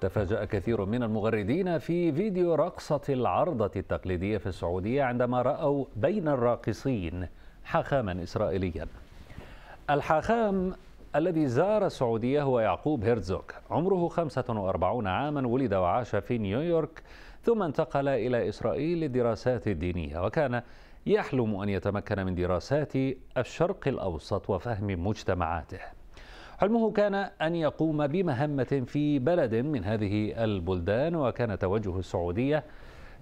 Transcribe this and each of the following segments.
تفاجأ كثير من المغردين في فيديو رقصة العرضة التقليدية في السعودية عندما رأوا بين الراقصين حاخاما إسرائيليا الحاخام الذي زار السعودية هو يعقوب هيرتزوغ عمره 45 عاما ولد وعاش في نيويورك ثم انتقل إلى إسرائيل للدراسات الدينية وكان يحلم أن يتمكن من دراسات الشرق الأوسط وفهم مجتمعاته حلمه كان أن يقوم بمهمة في بلد من هذه البلدان وكان توجه السعودية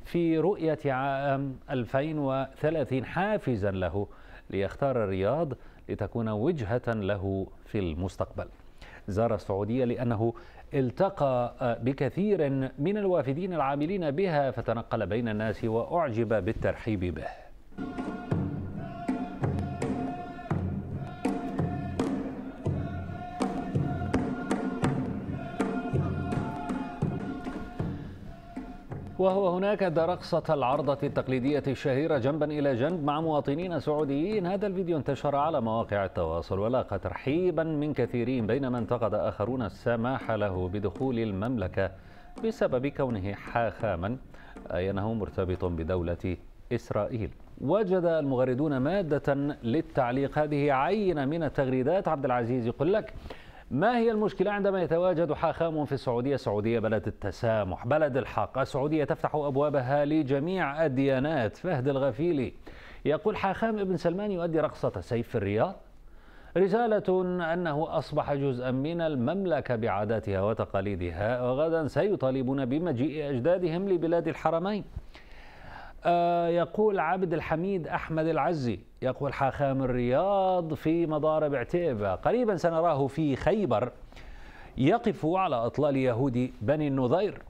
في رؤية عام 2030 حافزا له ليختار الرياض لتكون وجهة له في المستقبل زار السعودية لأنه التقى بكثير من الوافدين العاملين بها فتنقل بين الناس وأعجب بالترحيب به وهو هناك درقصة العرضة التقليدية الشهيرة جنبا إلى جنب مع مواطنين سعوديين هذا الفيديو انتشر على مواقع التواصل ولاقى ترحيبا من كثيرين بينما انتقد آخرون السماح له بدخول المملكة بسبب كونه حاخاما أي أنه مرتبط بدولة إسرائيل وجد المغردون مادة للتعليق هذه عينة من التغريدات عبد العزيز يقول لك ما هي المشكلة عندما يتواجد حاخام في السعودية السعودية بلد التسامح بلد الحق السعودية تفتح أبوابها لجميع الديانات فهد الغفيلي يقول حاخام ابن سلمان يؤدي رقصة سيف في الرياض رسالة أنه أصبح جزءا من المملكة بعاداتها وتقاليدها وغدا سيطالبون بمجيء أجدادهم لبلاد الحرمين آه، يقول عبد الحميد أحمد العزي يقول حاخام الرياض في مضارب عتيبة قريبا سنراه في خيبر يقف على إطلال يهود بني النظير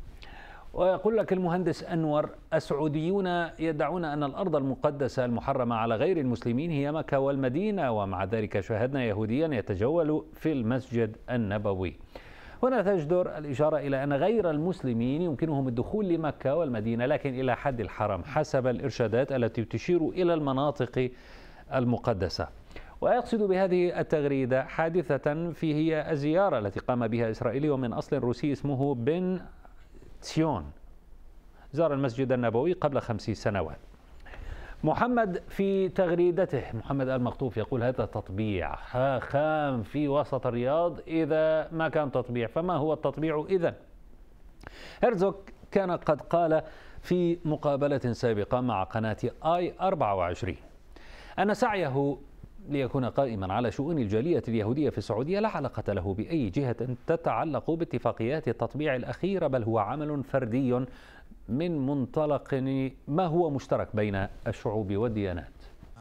ويقول لك المهندس أنور السعوديون يدعون أن الأرض المقدسة المحرمة على غير المسلمين هي مكة والمدينة ومع ذلك شاهدنا يهوديا يتجول في المسجد النبوي هنا تجدر الإشارة إلى أن غير المسلمين يمكنهم الدخول لمكة والمدينة لكن إلى حد الحرم حسب الإرشادات التي تشير إلى المناطق المقدسة ويقصد بهذه التغريدة حادثة في هي الزيارة التي قام بها إسرائيلي ومن أصل روسي اسمه بن تسيون زار المسجد النبوي قبل خمس سنوات محمد في تغريدته محمد آل مخطوف يقول هذا تطبيع ها خام في وسط الرياض إذا ما كان تطبيع فما هو التطبيع إذا هرزوك كان قد قال في مقابلة سابقة مع قناة آي 24 أن سعيه ليكون قائما على شؤون الجالية اليهودية في السعودية لا علاقة له بأي جهة تتعلق باتفاقيات التطبيع الأخيرة بل هو عمل فردي من منطلق ما هو مشترك بين الشعوب والديانات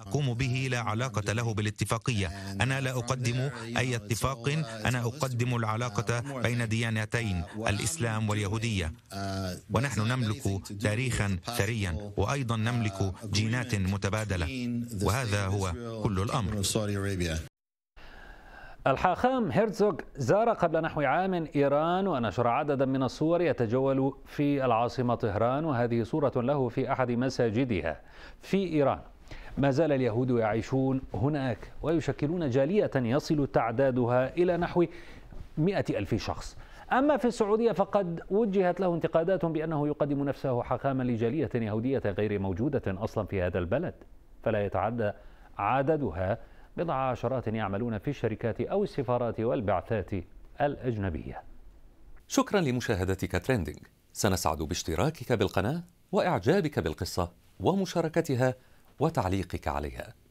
أقوم به لا علاقة له بالاتفاقية أنا لا أقدم أي اتفاق أنا أقدم العلاقة بين ديانتين الإسلام واليهودية ونحن نملك تاريخا ثريا وأيضا نملك جينات متبادلة وهذا هو كل الأمر الحاخام هيرتزوغ زار قبل نحو عام إيران ونشر عددا من الصور يتجول في العاصمة طهران وهذه صورة له في أحد مساجدها في إيران ما زال اليهود يعيشون هناك ويشكلون جالية يصل تعدادها إلى نحو 100 ألف شخص أما في السعودية فقد وجهت له انتقادات بأنه يقدم نفسه حاخاما لجالية يهودية غير موجودة أصلا في هذا البلد فلا يتعدى عددها بضع عشرات يعملون في الشركات أو السفارات والبعثات الأجنبية شكرا لمشاهدتك تريندينج سنسعد باشتراكك بالقناة وإعجابك بالقصة ومشاركتها وتعليقك عليها